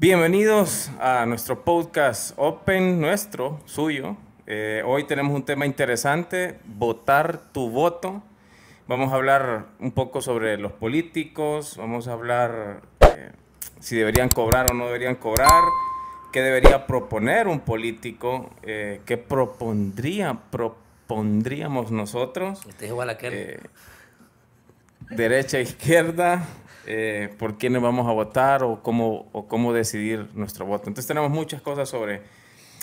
Bienvenidos a nuestro podcast Open, nuestro, suyo. Eh, hoy tenemos un tema interesante, votar tu voto. Vamos a hablar un poco sobre los políticos, vamos a hablar eh, si deberían cobrar o no deberían cobrar, qué debería proponer un político, eh, qué propondría, propondríamos nosotros. Este es igual a derecha, izquierda, eh, por quiénes vamos a votar o cómo, o cómo decidir nuestro voto. Entonces tenemos muchas cosas sobre,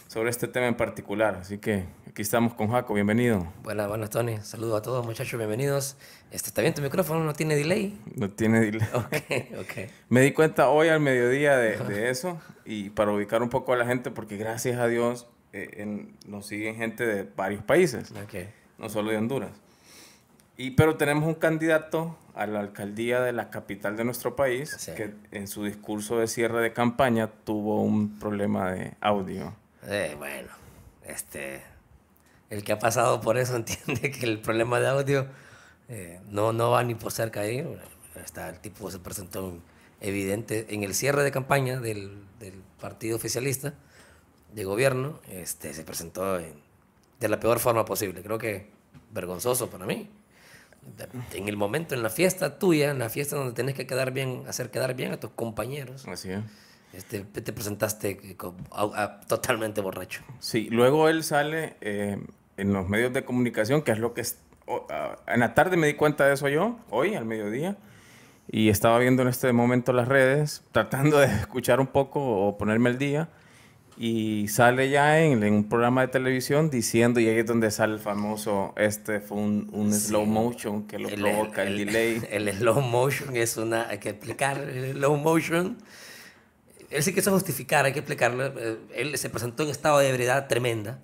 sobre este tema en particular. Así que aquí estamos con Jaco, bienvenido. Hola, bueno, Tony. Saludos a todos, muchachos, bienvenidos. Este, ¿Está bien tu micrófono? ¿No tiene delay? No tiene delay. Ok, Me di cuenta hoy al mediodía de, eso y para ubicar un poco a la gente, porque gracias a Dios eh, nos siguen gente de varios países, no solo de Honduras. Y, pero tenemos un candidato a la alcaldía de la capital de nuestro país que en su discurso de cierre de campaña tuvo un problema de audio. Eh, bueno, este, el que ha pasado por eso entiende que el problema de audio eh, no, no va ni por cerca ahí. Está, el tipo se presentó evidente en el cierre de campaña del, partido oficialista de gobierno, este, se presentó de la peor forma posible. Creo que vergonzoso para mí en el momento, en la fiesta tuya, en la fiesta donde tenés que quedar bien, hacer quedar bien a tus compañeros. Así es. Este, te presentaste totalmente borracho. Sí, luego él sale eh, en los medios de comunicación, que es lo que... Es, en la tarde me di cuenta de eso yo, hoy, al mediodía, y estaba viendo en este momento las redes, tratando de escuchar un poco o ponerme al día y sale ya en, un programa de televisión diciendo, y ahí es donde sale el famoso, este fue un, slow motion que lo provoca el, delay. El slow motion es una, hay que explicar el slow motion. Él sí quiso justificar, hay que explicarlo. Eh, él se presentó en estado de ebriedad tremenda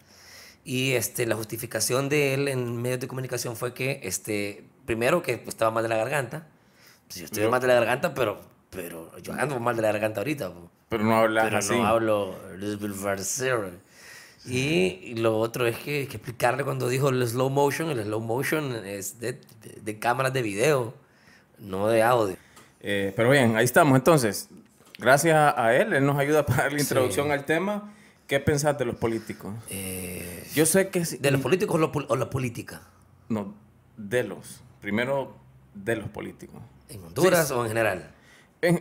y este, la justificación de él en medios de comunicación fue que, este, primero que estaba mal de la garganta, si pues, yo estoy mal de la garganta, pero pero yo ando mal de la garganta ahorita. Pero no hablas Pero no hablo y lo otro es que, que explicarle cuando dijo el slow motion, el slow motion es de, cámaras de video, no de audio. Eh, pero bien, ahí estamos entonces. Gracias a él, él nos ayuda para la introducción al tema. ¿Qué pensás de los políticos? Eh, yo sé que... ¿De los políticos o, la política? No, de los. Primero, de los políticos. ¿En Honduras o en general?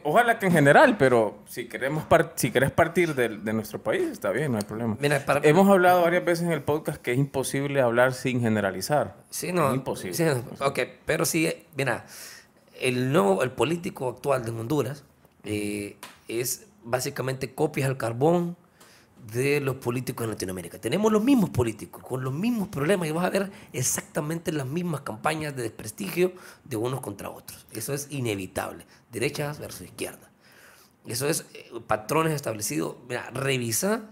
ojalá que en general, pero si queremos si querés partir de, nuestro país, está bien, no hay problema. Hemos hablado varias veces en el podcast que es imposible hablar sin generalizar. Sí, no. imposible. ok, pero sí, mira, el nuevo, el político actual de Honduras eh, es básicamente copias al carbón, de los políticos en Latinoamérica. Tenemos los mismos políticos, con los mismos problemas y vas a ver exactamente las mismas campañas de desprestigio de unos contra otros. Eso es inevitable, derechas versus izquierda. Eso es eh, patrones establecidos. Mira, revisa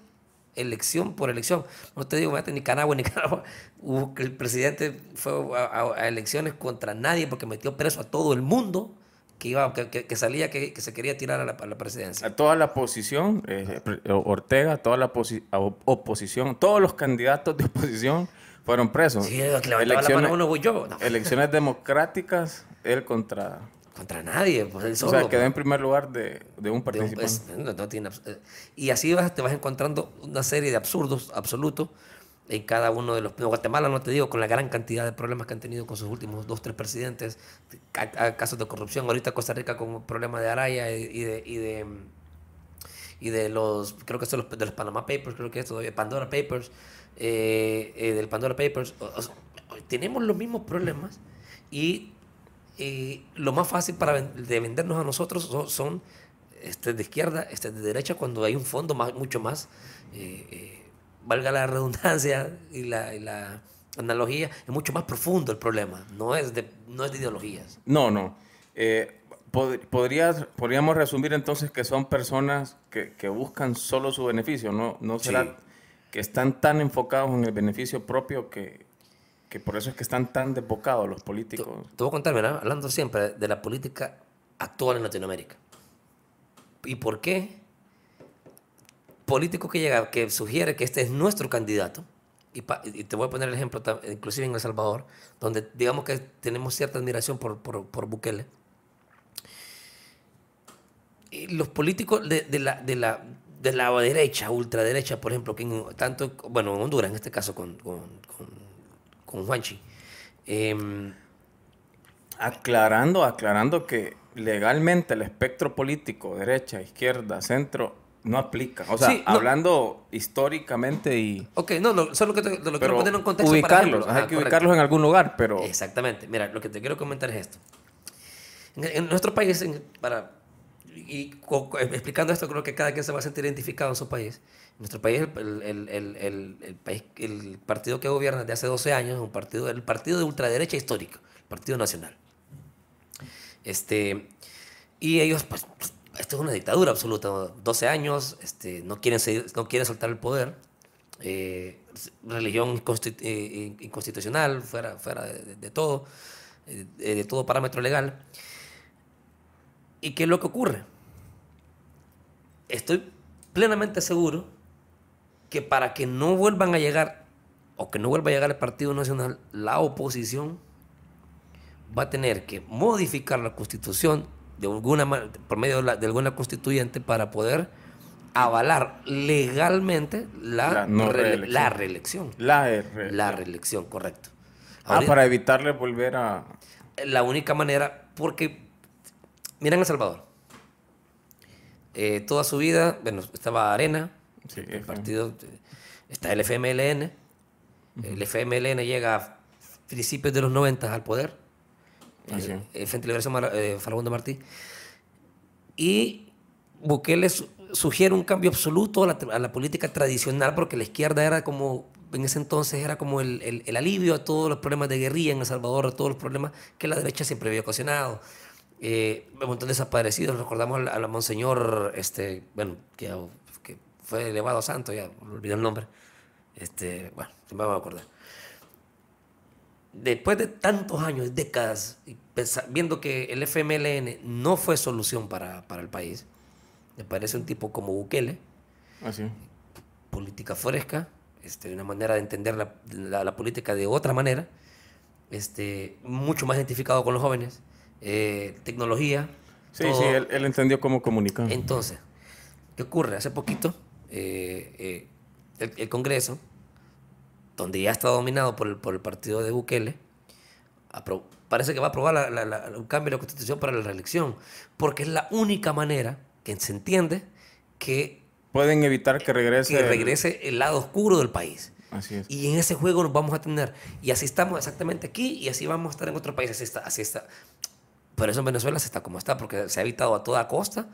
elección por elección. No te digo, en Nicaragua, Nicaragua, uh, el presidente fue a, a elecciones contra nadie porque metió preso a todo el mundo que, salía, que, se quería tirar a la, presidencia. toda la oposición, eh, eh, Ortega, toda la oposición, todos los candidatos de oposición fueron presos. Sí, elecciones, mano, yo. elecciones democráticas, él contra... Contra nadie, pues él solo. O sea, quedó en pues. primer lugar de, un pues, participante. Eh, y así vas, te vas encontrando una serie de absurdos absolutos en cada uno de los... Guatemala, no te digo, con la gran cantidad de problemas que han tenido con sus últimos dos, tres presidentes, casos de corrupción, ahorita Costa Rica con el problema de Araya y de... Y de los, creo que son los, de los Panama Papers, creo que es todavía Pandora Papers, eh, eh, del Pandora Papers. tenemos los mismos problemas y lo más fácil para de vendernos a nosotros son, este de izquierda, este de derecha, cuando hay un fondo más, mucho más eh, valga la redundancia y la, y la analogía, es mucho más profundo el problema, no es de, no es de ideologías. No, no. Eh, podríamos resumir entonces que son personas que, que buscan solo su beneficio, ¿no? No será que están tan enfocados en el beneficio propio que, que por eso es que están tan desbocados los políticos. Te, voy a contar, hablando siempre de la política actual en Latinoamérica. ¿Y por qué? político que llega, que sugiere que este es nuestro candidato, y, te voy a poner el ejemplo inclusive en El Salvador, donde digamos que tenemos cierta admiración por, por, Bukele. los políticos de, la, la, derecha, ultraderecha, por ejemplo, que en, tanto, bueno, en Honduras, en este caso con, Juanchi. Em, aclarando, aclarando que legalmente el espectro político, derecha, izquierda, centro, no aplica. O sea, hablando históricamente y. Ok, no, solo que te, lo quiero poner en contexto. Ubicarlos, hay ah, que ubicarlos en algún lugar, pero. Exactamente. Mira, lo que te quiero comentar es esto. En, nuestro país, para. Y explicando esto, creo que cada quien se va a sentir identificado en su país. En nuestro país, el, el, el, el, país, el partido que gobierna desde hace 12 años es un partido, el partido de ultraderecha histórico, el Partido Nacional. Este, y ellos, pues, esto es una dictadura absoluta, 12 años, este, no, quieren no soltar el poder, eh, religión eh, inconstitucional, fuera, fuera de, todo, eh, de todo parámetro legal. ¿Y qué es lo que ocurre? Estoy plenamente seguro que para que no vuelvan a llegar, o que no vuelva a llegar el Partido Nacional, la oposición va a tener que modificar la constitución alguna, por medio de, alguna constituyente para poder avalar legalmente la, la, reelección. la reelección. La, reelección. correcto. ah, para evitarle volver a... La única manera, porque, miren El Salvador, eh, toda su vida, bueno, estaba Arena, el partido, eh, está el FMLN, el FMLN llega a principios de los 90 al poder, Ah, eh, eh, frente Liberación eh, Martí. Y Bukele sugiere un cambio absoluto a la, política tradicional porque la izquierda era como, en ese entonces era como el, alivio a todos los problemas de guerrilla en El Salvador, a todos los problemas que la derecha siempre había ocasionado. un montón de desaparecidos, recordamos a, Monseñor, este, bueno, que, fue elevado a santo, ya olvidé el nombre. Este, bueno, se me va a acordar después de tantos años, décadas, viendo que el FMLN no fue solución para, el país, me parece un tipo como Bukele, ah, política fresca, este, una manera de entender la, política de otra manera, este, mucho más identificado con los jóvenes, eh, tecnología. Sí, sí, él, entendió cómo comunicar. Entonces, ¿qué ocurre? Hace poquito, eh, eh, el Congreso donde ya está dominado por el, por el partido de Bukele, parece que va a aprobar la, un cambio de la constitución para la reelección, porque es la única manera que se entiende que... Pueden evitar que regrese... Que regrese el lado oscuro del país. Y en ese juego nos vamos a tener. Y así estamos exactamente aquí y así vamos a estar en otro país. Así está. Así está. Por eso en Venezuela se está como está, porque se ha evitado a toda costa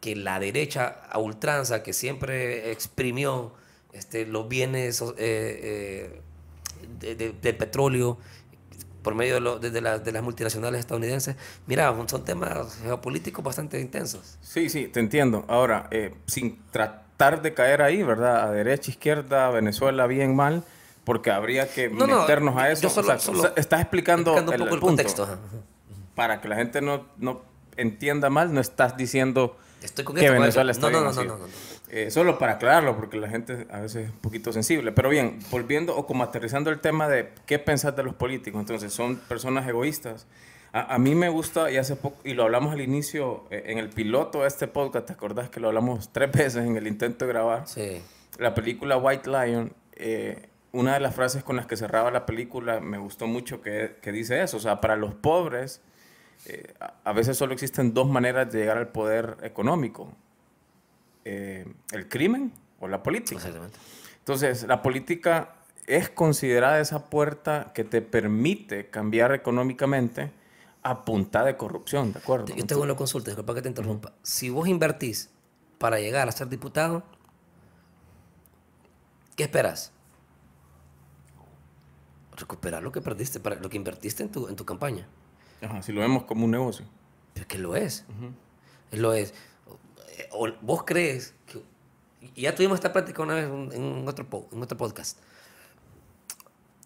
que la derecha a ultranza que siempre exprimió este, los bienes eh, eh, del de, petróleo por medio de, las multinacionales estadounidenses. Mira, son temas geopolíticos bastante intensos. Sí, sí, te entiendo. Ahora, eh, sin tratar de caer ahí, ¿verdad? A derecha, izquierda, Venezuela, bien, mal, porque habría que meternos a eso. estás explicando, un poco contexto. Para que la gente no, no entienda mal, no estás diciendo que Venezuela está no, no, no, no. Eh, solo para aclararlo, porque la gente a veces es un poquito sensible. Pero bien, volviendo o como aterrizando el tema de qué pensar de los políticos. Entonces, son personas egoístas. A, mí me gusta, y hace poco, y lo hablamos al inicio, eh, en el piloto de este podcast, ¿te acordás que lo hablamos tres veces en el intento de grabar? Sí. La película White Lion, eh, una de las frases con las que cerraba la película me gustó mucho que, que dice eso. O sea, para los pobres, a veces solo existen dos maneras de llegar al poder económico eh, el crimen o la política. Exactamente. Entonces, la política es considerada esa puerta que te permite cambiar económicamente a punta de corrupción, ¿de acuerdo? Yo tengo una consulta, disculpa que te interrumpa. Si vos invertís para llegar a ser diputado, ¿qué esperas? Recuperar lo que perdiste, lo que invertiste en tu, en tu campaña. Ajá, si lo vemos como un negocio. Es que lo es. Lo es vos crees que. Ya tuvimos esta práctica una vez en otro, en otro podcast.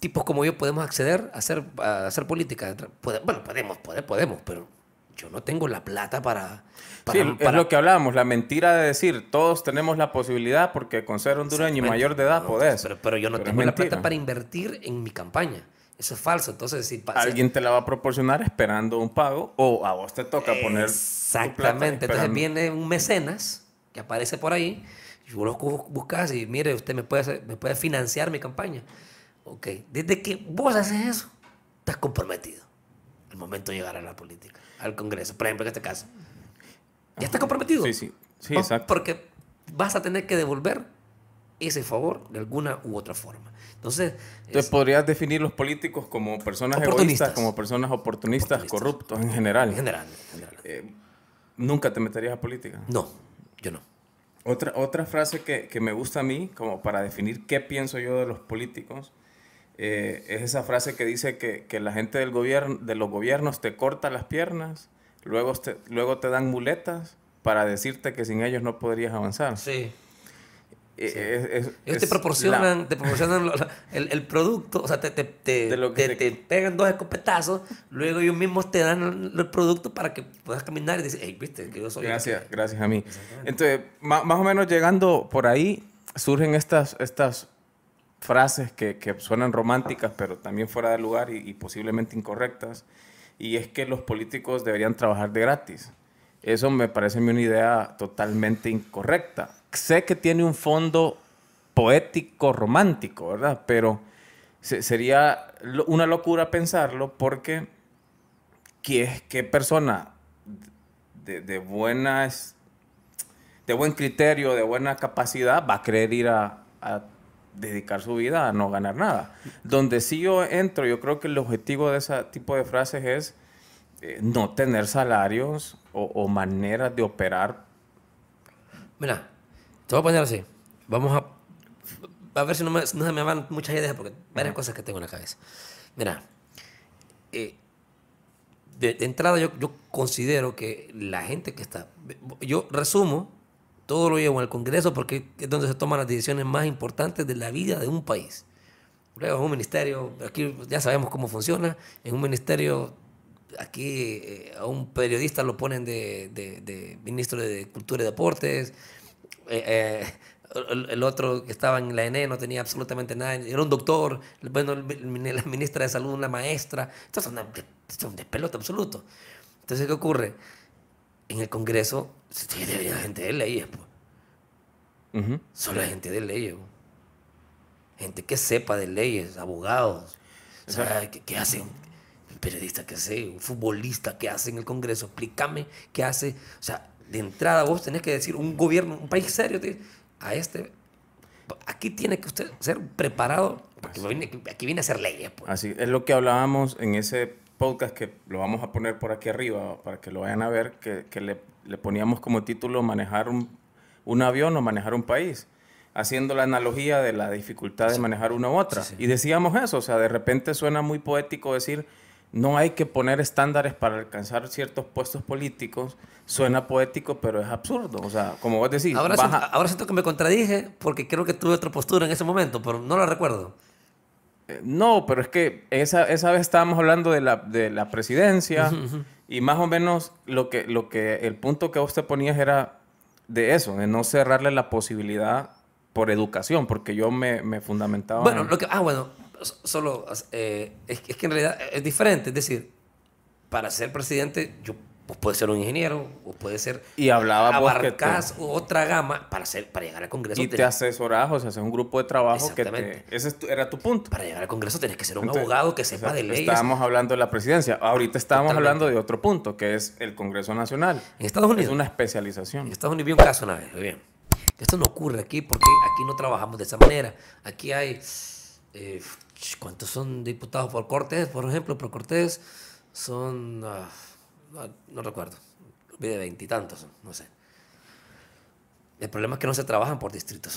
Tipos como yo podemos acceder a hacer, a hacer política. Bueno, podemos, podemos, pero yo no tengo la plata para. sí, es lo que hablábamos, la mentira de decir todos tenemos la posibilidad porque con ser hondureño y mayor de edad no, podés. Pero, yo no tengo la plata para invertir en mi campaña. Eso es falso. Entonces, si alguien te la va a proporcionar esperando un pago o a vos te toca poner. Exactamente. Entonces viene un mecenas que aparece por ahí. Y vos lo buscas y mire, usted me puede, me puede financiar mi campaña. Ok. Desde que vos haces eso, estás comprometido. El momento de llegar a la política, al Congreso. Por ejemplo, en este caso. Ya estás comprometido. Sí, sí. Sí, exacto. Porque vas a tener que devolver ese favor de alguna u otra forma. Entonces... Entonces podrías definir los políticos como personas egoístas, como personas oportunistas, corruptos en general. En general. En general. Eh, ¿Nunca te meterías a política? No, yo no. Otra, otra frase que, me gusta a mí, como para definir qué pienso yo de los políticos, eh, es esa frase que dice que, la gente del gobierno, de los gobiernos te corta las piernas, luego te, luego te dan muletas para decirte que sin ellos no podrías avanzar. Sí. Eh, te proporcionan, el, producto, o sea, te, te, te, te, pegan dos escopetazos, luego ellos mismos te dan el, producto para que puedas caminar y dices, hey, viste, que yo soy... Gracias, gracias a mí. Entonces, más, o menos llegando por ahí, surgen estas, estas frases que, que suenan románticas, pero también fuera de lugar y, y, posiblemente incorrectas, y es que los políticos deberían trabajar de gratis. Eso me parece a mí una idea totalmente incorrecta sé que tiene un fondo poético, romántico, ¿verdad? Pero sería una locura pensarlo porque ¿qué, persona de, buenas, de buen criterio, de buena capacidad va a querer ir a, dedicar su vida a no ganar nada. Donde sí yo entro, yo creo que el objetivo de ese tipo de frases es eh, no tener salarios o, o, maneras de operar. Mira, te voy a poner así. Vamos a. A ver si no, me, se me van muchas ideas, porque varias cosas que tengo en la cabeza. Mira. Eh, de, entrada, yo, considero que la gente que está. Yo resumo todo lo llevo el Congreso porque es donde se toman las decisiones más importantes de la vida de un país. Luego en un ministerio, aquí ya sabemos cómo funciona, en un ministerio, aquí eh, a un periodista lo ponen de, de ministro de Cultura y Deportes, eh, eh, el otro que estaba en la ENE no tenía absolutamente nada, era un doctor, bueno, la ministra de salud, una maestra, esto es, una, absoluto. Entonces, ¿qué ocurre? En el Congreso sí, gente de leyes, pues. Solo hay gente de leyes, gente que sepa de leyes, abogados, o ¿qué, hacen? Un periodista que hace, un futbolista que hace en el Congreso, explícame qué hace, o sea, de entrada vos tenés que decir, un gobierno, un país serio, a este, aquí tiene que usted ser preparado, porque aquí viene a ser leyes. Pues. Así es lo que hablábamos en ese podcast que lo vamos a poner por aquí arriba para que lo vayan a ver, que, le, poníamos como título manejar un, avión o manejar un país, haciendo la analogía de la dificultad de manejar una u otra. Y decíamos eso, o sea, de repente suena muy poético decir no hay que poner estándares para alcanzar ciertos puestos políticos, suena poético, pero es absurdo. O sea, como vos decís. Ahora, siento, que me contradije porque creo que tuve otra postura en ese momento, pero no la recuerdo. Eh, no, pero es que esa, esa vez estábamos hablando de la, presidencia y más o menos lo que, lo que el punto que vos te ponías era de eso, de no cerrarle la posibilidad por educación, porque yo me, me fundamentaba. Bueno, lo que, ah, bueno, solo, eh, es, que en realidad eh, es diferente. Es decir, para ser presidente, yo puede ser un ingeniero, o puede ser. Y hablaba otra gama para, para llegar al Congreso. Y te asesorás, o sea, un grupo de trabajo que Ese era tu punto. Para llegar al Congreso tenés que ser un abogado que sepa de leyes. Estábamos hablando de la presidencia. Ahorita estábamos hablando de otro punto, que es el Congreso Nacional. En Estados Unidos. Es una especialización. En Estados Unidos vi un caso una vez, muy bien. Esto no ocurre aquí porque aquí no trabajamos de esa manera. Aquí hay. Eh, ¿cuántos son diputados por Cortés? Por ejemplo, por Cortés son, ah, ah, no, recuerdo, de veintitantos, no sé. El problema es que no se trabajan por distritos,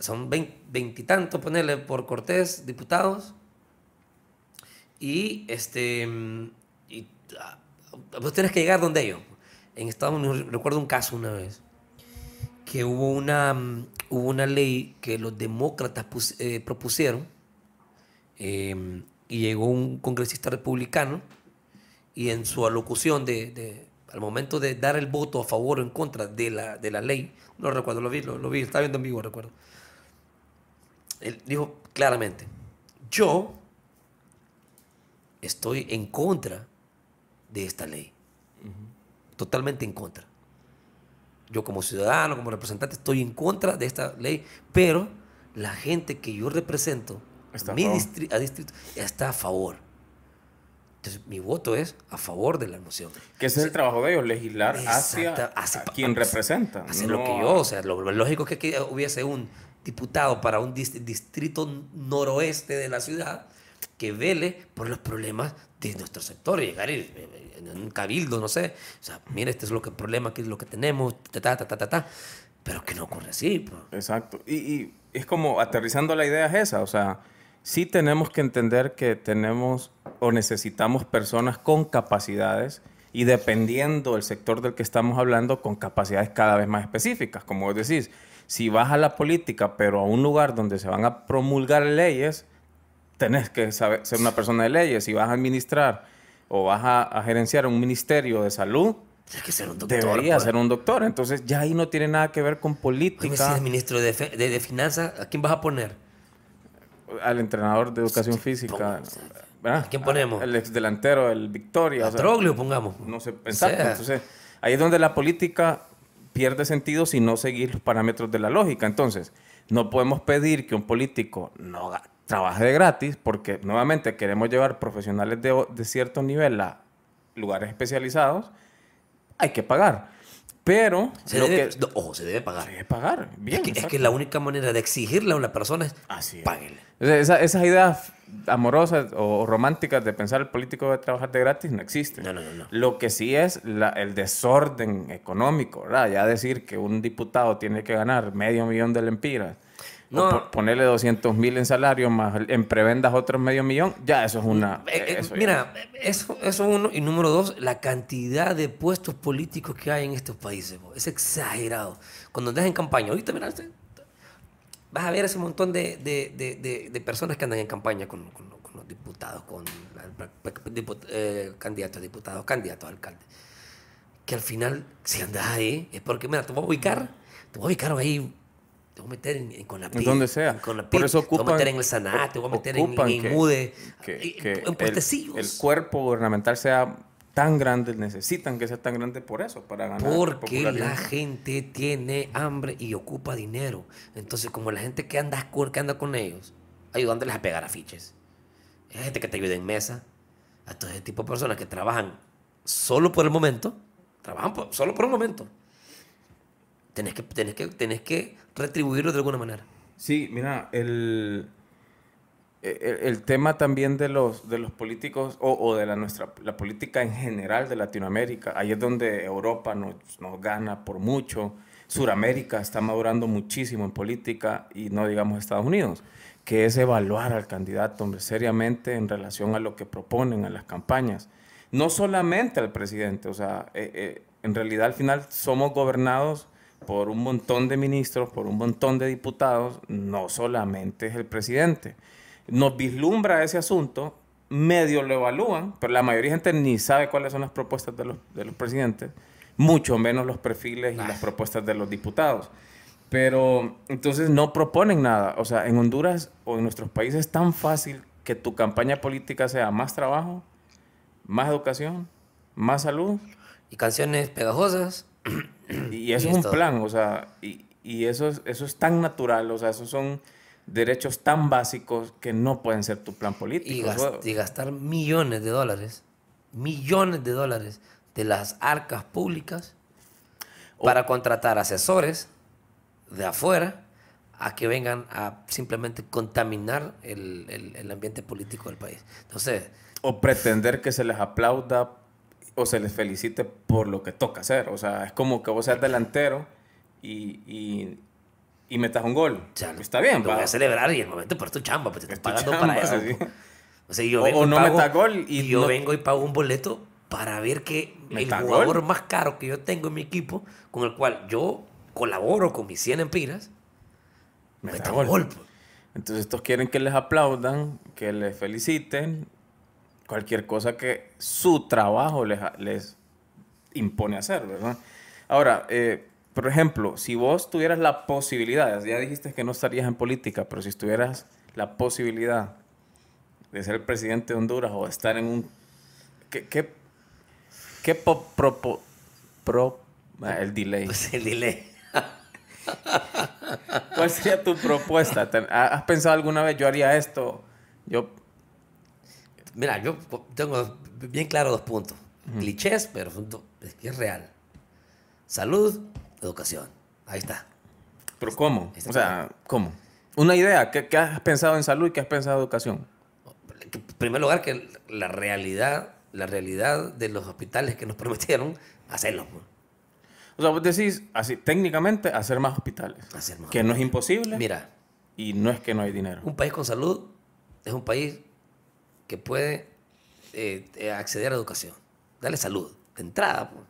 son veintitantos, ponerle por Cortés, diputados. Y, este, y, ah, vos tenés que llegar donde ellos. En Estados Unidos, recuerdo un caso una vez, que hubo una, mm, hubo una ley que los demócratas eh, propusieron, Em, y llegó un congresista republicano y en su alocución de, al momento de dar el voto a favor o en contra de la, ley, no recuerdo, lo vi, lo, vi, estaba viendo en vivo, recuerdo. Él dijo claramente, yo estoy en contra de esta ley. Totalmente en contra. Yo como ciudadano, como representante, estoy en contra de esta ley, pero la gente que yo represento mi distrito, está a favor. Entonces, mi voto es a favor de la moción. Que ese es el trabajo de ellos, legislar hacia, quien representa Hacer lo que yo, o sea, lo, lógico es que hubiese un diputado para un distrito noroeste de la ciudad que vele por los problemas de nuestro sector. Llegar en un cabildo, no sé, o sea, mira, este es lo que problema, que es lo que tenemos, ta, ta, Pero que no ocurre así. Pues. Exacto. Y, y es como aterrizando la idea es esa, o sea sí tenemos que entender que tenemos o necesitamos personas con capacidades y dependiendo del sector del que estamos hablando, con capacidades cada vez más específicas. Como vos decís, si vas a la política, pero a un lugar donde se van a promulgar leyes, tenés que ser una persona de leyes. Si vas a administrar o vas a, gerenciar un ministerio de salud, Debería pues. ser un doctor. Entonces ya ahí no tiene nada que ver con política. si eres ministro de Finanzas, ¿a quién vas a poner? al entrenador de educación física. ¿verdad? ¿Quién ponemos? El ex delantero, el Victoria. A pongamos. No sé, exacto. Entonces, ahí es donde la política pierde sentido si no seguís los parámetros de la lógica. Entonces, no podemos pedir que un político no trabaje gratis porque nuevamente queremos llevar profesionales de cierto nivel a lugares especializados. Hay que pagar. Pero. que, ojo, se debe pagar. Se debe pagar. Bien. Es que, es la única manera de exigirle a una persona es. Así Esa, esas ideas amorosas o románticas de pensar el político debe trabajar de gratis no existen. No, no, no, Lo que sí es el desorden económico, ¿verdad? Ya decir que un diputado tiene que ganar medio millón de lempiras ponerle 200 mil en salario más en prebendas otros medio millón, ya eso es una. Eh, eh, mira, eso es. uno. Y número dos, la cantidad de puestos políticos que hay en estos países. Es exagerado. Cuando andas en campaña, ahorita, miraste vas a ver ese montón de, personas que andan en campaña con, los diputados, con eh, candidatos diputados, candidatos alcaldes. Que al final, si andas ahí, es porque, mira, te voy a ubicar, te voy a ubicar ahí te a meter en, con la Donde sea. Por eso ocupan, te voy a meter en el te meter en, en MUDE, en, El, cuerpo gubernamental sea tan grande, necesitan que sea tan grande por eso, para ganar. Porque la gente tiene hambre y ocupa dinero. Entonces, como la gente que anda, que anda con ellos, ayudándoles a pegar afiches. Es gente que te ayuda en mesa. A todo ese tipo de personas que trabajan solo por el momento, trabajan solo por el momento. Tenés que, tenés que, tenés que retribuirlo de alguna manera. Sí, mira, el, e, e, el, tema también de los, de los políticos o, de la, nuestra, la política en general de Latinoamérica, ahí es donde Europa nos, gana por mucho, Suramérica está madurando muchísimo en política y no digamos Estados Unidos, que es evaluar al candidato hombre, seriamente en relación a lo que proponen en las campañas. No solamente al presidente, o sea, e, en realidad al final somos gobernados por un montón de ministros, por un montón de diputados, no solamente es el presidente. Nos vislumbra ese asunto, medio lo evalúan, pero la mayoría de gente ni sabe cuáles son las propuestas de los, presidentes, mucho menos los perfiles y las ah. propuestas de los diputados. Pero entonces no proponen nada. O sea, en Honduras o en nuestros países es tan fácil que tu campaña política sea más trabajo, más educación, más salud. Y canciones pegajosas. y eso es, un plan, o sea, y, eso, es, eso es tan natural, o sea, esos son derechos tan básicos que no pueden ser tu plan político. Y, gastar millones de dólares, millones de dólares de las arcas públicas para contratar asesores de afuera a que vengan a simplemente contaminar el, ambiente político del país. Entonces... O pretender que se les aplauda o se les felicite por lo que toca hacer. O sea, es como que vos seas delantero y, y, metas un gol. Está bien, Lo va. a celebrar y el momento por tu chamba, pues te estás pagando para eso. O sea, yo no metas gol y, yo vengo y pago un boleto para ver que el jugador más caro que yo tengo en mi equipo, con el cual yo colaboro con mis 100 empiras, meta, gol. gol pues. Entonces estos quieren que les aplaudan, que les feliciten cualquier cosa que su trabajo les, impone hacer, ¿verdad? Ahora, eh, por ejemplo, si vos tuvieras la posibilidad, ya dijiste que no estarías en política, pero si tuvieras la posibilidad de ser el presidente de Honduras o estar en un... ¿Qué, qué, pro, ah, el delay. Pues el delay. ¿Cuál sería tu propuesta? ¿Has pensado alguna vez, yo haría esto, yo mira, yo tengo bien claro dos puntos. Clichés, pero es que es real. Salud, educación. Ahí está. ¿Pero cómo? o sea, ¿cómo? Una idea, ¿qué, has pensado en salud y qué has pensado en educación? En primer lugar, que la realidad, la realidad de los hospitales que nos prometieron, hacerlos. Pues. O sea, vos decís, así, técnicamente, hacer más hospitales. Hacer más que no es imposible. Mira. Y no es que no hay dinero. Un país con salud es un país que puede eh, eh, acceder a educación. Dale salud, de entrada. Pues.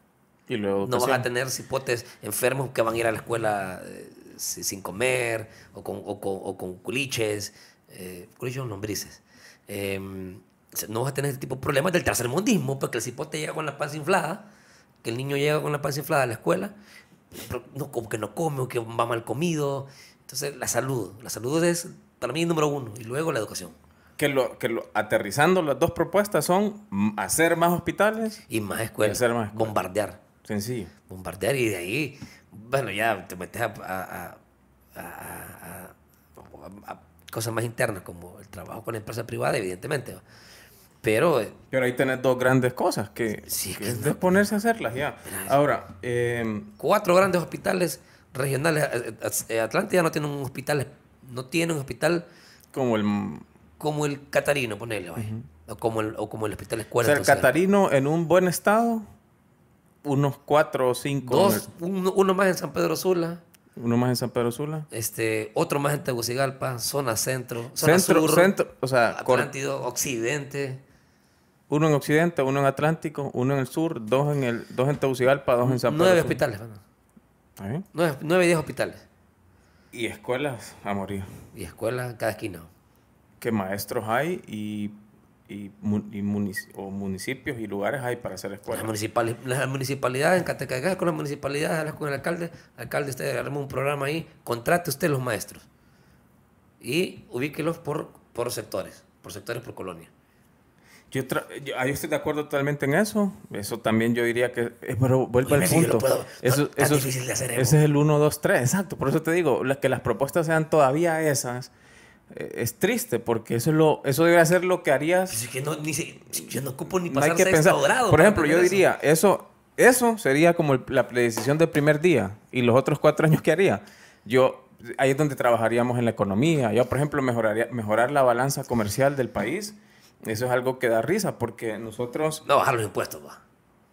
Y no vas a tener cipotes enfermos que van a ir a la escuela eh, sin comer o con, culiches, lombrices. Em, no vas a tener este tipo de problemas del tercermundismo, porque pues, el cipote llega con la panza inflada, que el niño llega con la panza inflada a la escuela, no, como que no come o que va mal comido. Entonces, la salud. La salud es, para mí, número uno. Y luego la educación que lo, que lo, aterrizando las dos propuestas son hacer más hospitales y más escuelas. Y más Bombardear. Sencillo. Bombardear y de ahí, bueno, ya te metes a, cosas más internas como el trabajo con empresas privadas evidentemente. Pero, eh, Pero ahí tenés dos grandes cosas que, sí, es ponerse a hacerlas ya. Ahora, em, cuatro grandes hospitales regionales. Eh, eh, Atlántida no tiene un hospital, no tiene un hospital como el como el Catarino, ponele, o, como el, como el Hospital Escuela. O sea, el Catarino en un buen estado, unos cuatro o cinco. Dos, uno, más en San Pedro Sula. Uno más en San Pedro Sula. Este, otro más en Tegucigalpa, zona centro, zona centro, centro, o sea, Atlántico, occidente. Uno en occidente, uno en Atlántico, uno en el sur, dos en el, dos en Tegucigalpa, dos en San Pedro. Nueve hospitales, nueve, nueve, diez hospitales. Y escuelas a morir. Y escuelas en cada esquina qué maestros hay y, o municipios y lugares hay para hacer escuelas. Las, las municipalidades, en Catecacas con las municipalidades, con el alcalde, alcalde, usted agarra un programa ahí, contrate usted los maestros y ubíquelos por, por sectores, por sectores por colonia. Yo, estoy de acuerdo totalmente en eso. Eso también yo diría que. Eh, pero vuelvo al punto. eso, difícil Ese ¿eh? es el 1, 2, 3. Exacto. Por eso te digo, que las propuestas sean todavía esas eh, es triste porque eso lo eso debe ser lo que harías yo no ocupo ni pasar pensar. por ejemplo yo diría eso eso sería como la decisión del primer día y los otros cuatro años que haría yo ahí es donde trabajaríamos en la economía yo por ejemplo mejoraría mejorar la balanza comercial del país eso es algo que da risa porque nosotros no bajar los impuestos va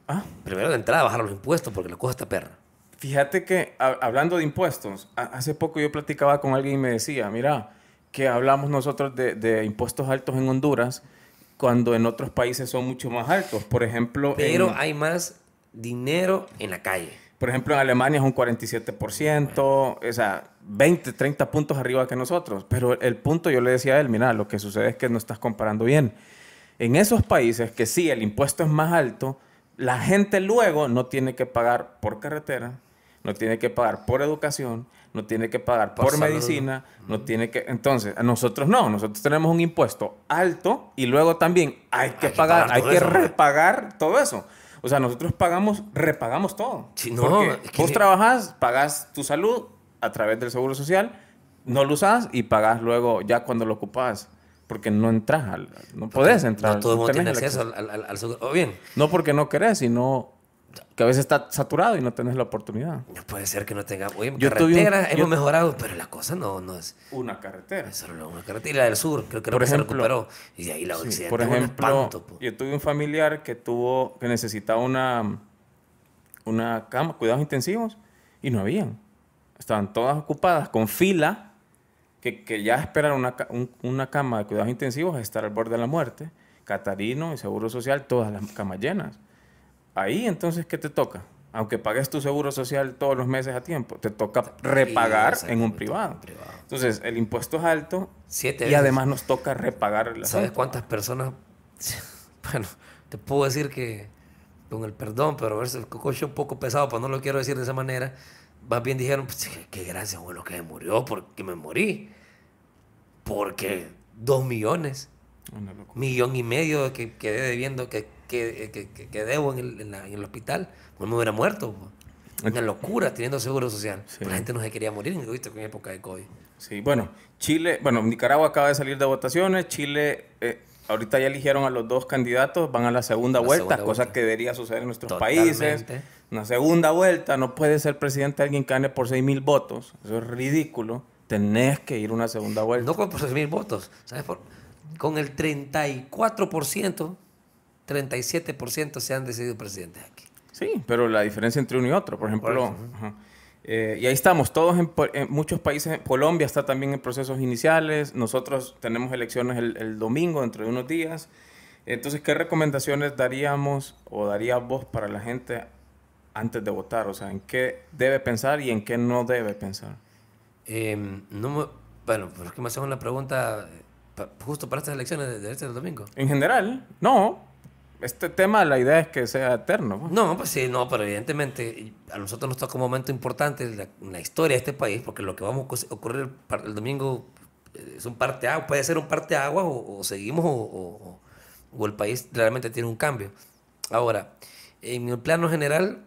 ah. primero de entrada bajar los impuestos porque la cosa está perra fíjate que hablando de impuestos hace poco yo platicaba con alguien y me decía mira que hablamos nosotros de, impuestos altos en Honduras, cuando en otros países son mucho más altos. Por ejemplo... Pero hay más dinero en la calle. Por ejemplo, en Alemania es un 47%, o sea, 20, 30 puntos arriba que nosotros. Pero el punto, yo le decía a él, mira, lo que sucede es que no estás comparando bien. En esos países que sí, el impuesto es más alto, la gente luego no tiene que pagar por carretera, no tiene que pagar por educación, no tiene que pagar por, medicina, no tiene que... Entonces, nosotros no, nosotros tenemos un impuesto alto y luego también hay que pagar, hay que repagar todo eso. O sea, nosotros pagamos, repagamos todo. Si no, vos trabajas, pagas tu salud a través del seguro social, no lo usas y pagas luego ya cuando lo ocupás porque no entras, no puedes entrar. No todo el mundo acceso al, seguro. O oh, bien. No porque no querés, sino que a veces está saturado y no tenés la oportunidad. puede ser que no tenga. Oye, carretera, hemos mejorado, pero la cosa no, no es. Una carretera. Es solo una carretera. Y la del sur, creo que, por ejemplo, se recuperó. Y de ahí la sí, Por ejemplo, pues. yo tuve un familiar que tuvo, que necesitaba una, una cama, cuidados intensivos, y no habían. Estaban todas ocupadas con fila, que, ya esperaron una, cama de cuidados intensivos a estar al borde de la muerte. Catarino y Seguro Social, todas las camas llenas ahí entonces, ¿qué te toca? Aunque pagues tu seguro social todos los meses a tiempo, te toca repagar en un privado. Entonces, el impuesto es alto Siete y además nos toca repagar. La ¿Sabes cuántas personas? Bueno, te puedo decir que, con el perdón, pero verse el es un poco pesado, pero no lo quiero decir de esa manera. Más bien dijeron, pues, qué gracias, bueno que me murió, porque me morí. Porque dos millones, millón y medio que quedé debiendo, que eh, que, debo en el, en, el, hospital, no pues me hubiera muerto. Una locura teniendo seguro social. Pues la gente no se quería morir en época de COVID. Sí, bueno, Chile, bueno, Nicaragua acaba de salir de votaciones, Chile, eh, ahorita ya eligieron a los dos candidatos, van a la segunda vuelta, cosa que debería suceder en nuestros países. Una segunda vuelta, no puede ser presidente alguien que gane por 6 mil votos, eso es ridículo, tenés que ir una segunda vuelta. No con por mil votos, ¿sabes? con el 34% 37% se han decidido presidentes aquí. Sí, pero la diferencia entre uno y otro, por ejemplo... Eh, y ahí estamos, todos en, muchos países, Colombia está también en procesos iniciales, nosotros tenemos elecciones el, domingo, dentro de unos días. Entonces, ¿qué recomendaciones daríamos o darías vos para la gente antes de votar? O sea, ¿en qué debe pensar y en qué no debe pensar? Em, no, bueno, es que me hacen una pregunta eh, justo para estas elecciones de, de este domingo. En general, no este tema, la idea es que sea eterno. Pues. No, pues sí, no, pero evidentemente a nosotros nos toca un momento importante en la, historia de este país, porque lo que vamos a ocurrir el, domingo eh, es un parte agua, puede ser un parte agua o, seguimos o, el país realmente tiene un cambio. Ahora, en el plano general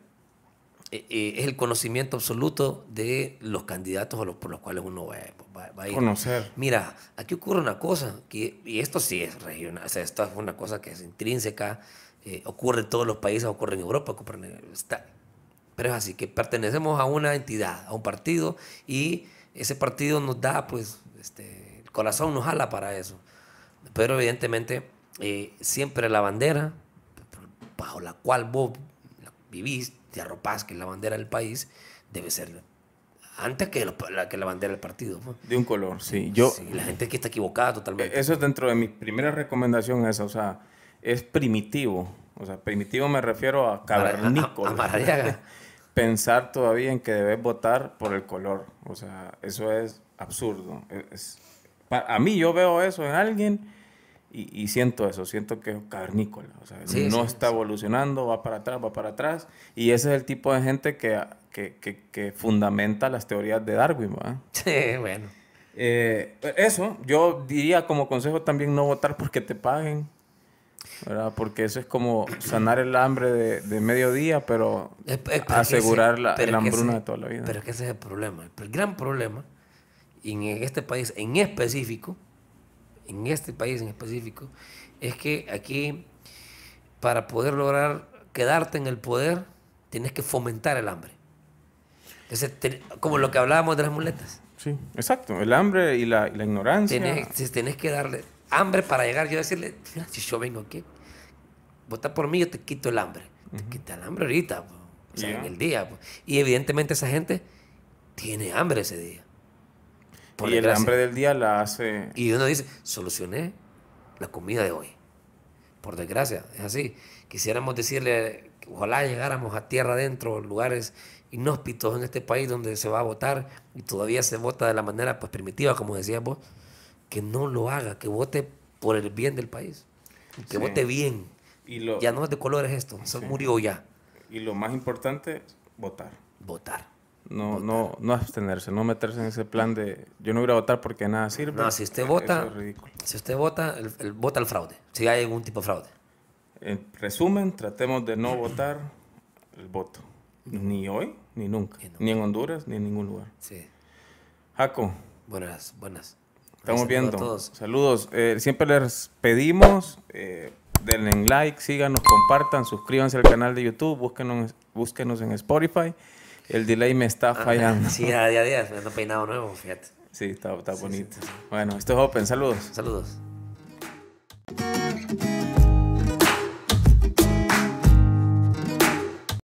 eh, eh, es el conocimiento absoluto de los candidatos a los, por los cuales uno va. Conocer. Mira, aquí ocurre una cosa, que, y esto sí es regional, o sea, esto es una cosa que es intrínseca, eh, ocurre en todos los países, ocurre en Europa, está, pero es así, que pertenecemos a una entidad, a un partido, y ese partido nos da, pues, este, el corazón nos jala para eso. Pero evidentemente, eh, siempre la bandera bajo la cual vos vivís, te arropás, que es la bandera del país, debe ser antes que, la, que la bandera del partido. Pues. De un color, sí. Yo, La gente que está equivocada totalmente. Eso es dentro de mi primera recomendación, esa, o sea, es primitivo. O sea, primitivo me refiero a cavernícola. Pensar todavía en que debes votar por el color. O sea, eso es absurdo. Es, a mí yo veo eso en alguien y, siento eso, siento que es carnícola. O sea, no está evolucionando, va para atrás, va para atrás. Y ese es el tipo de gente que, que, fundamenta las teorías de Darwin, Sí, bueno. Eh, eso, yo diría como consejo también no votar porque te paguen. ¿verdad? Porque eso es como sanar el hambre de, mediodía, pero, eh, eh, asegurar la, hambruna de toda la vida. Pero ese es el problema. El gran problema, en este país en específico, en este país en específico, es que aquí para poder lograr quedarte en el poder, tienes que fomentar el hambre. como lo que hablábamos de las muletas. Sí, exacto, el hambre y la, ignorancia. Tienes que darle hambre para llegar. Yo decirle, si yo vengo aquí, vota por mí, yo te quito el hambre. Te quita el hambre ahorita, en el día. Y evidentemente esa gente tiene hambre ese día y el hambre del día la hace. Y uno dice, solucioné la comida de hoy. Por desgracia, es así. Quisiéramos decirle, ojalá llegáramos a tierra adentro, lugares inhóspitos en este país donde se va a votar y todavía se vota de la manera pues, primitiva, como decías vos, que no lo haga, que vote por el bien del país, que vote bien. Y Ya no es de colores esto, son murió ya. Y lo más importante, votar. Votar no, no, no abstenerse, no meterse en ese plan de yo no voy a votar porque nada sirve. No, si usted vota, si usted vota, el, vota el fraude, si hay algún tipo de fraude. En resumen, tratemos de no votar el voto. Ni hoy, ni nunca. ni en Honduras, ni en ningún lugar. Sí. Jaco. Buenas, buenas. Estamos viendo. Saludos. Eh, siempre les pedimos, eh, denle like, síganos, compartan, suscríbanse al canal de YouTube, búsquenos en Spotify. El delay me está ah, fallando. sí, a día a día, me ando peinado nuevo, fíjate. Sí, está, está bonito. Bueno, esto es Open, saludos. Saludos.